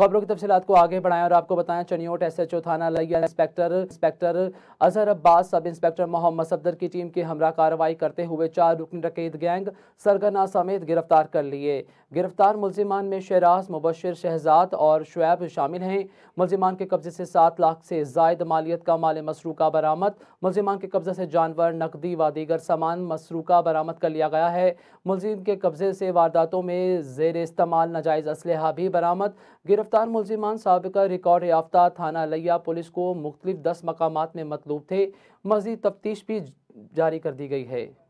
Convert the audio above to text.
खबरों की तफसीत को आगे बढ़ाएं और आपको बताएं चनियोट एस एच ओ थाना लगिया inspector inspector Azhar Abbas sub inspector Mohammad Safdar की टीम के हमरा कार्रवाई करते हुए चार रुकन रकेत गैंग सरगना समेत गिरफ्तार कर लिए गिरफ्तार मुलजिमान में शहराज मुबशर शहजाद और शुएब शामिल हैं मुलजिमान के कब्जे से सात लाख से जायद मालियत का माल मसरूका बरामद मुलजिमान के कब्जे से जानवर नकदी व दीगर सामान मसरूका बरामद कर लिया गया है मुलजिम के कब्जे से वारदातों में जेर इस्तेमाल नाजायज़ इसलहा भी बरामद गिरफ्तार मुलजिमान सबका रिकॉर्ड याफ्ता थाना लिया पुलिस को मुख्तलिफ दस मकाम में मतलूब थे मजीद तफ्तीश भी जारी कर दी गई है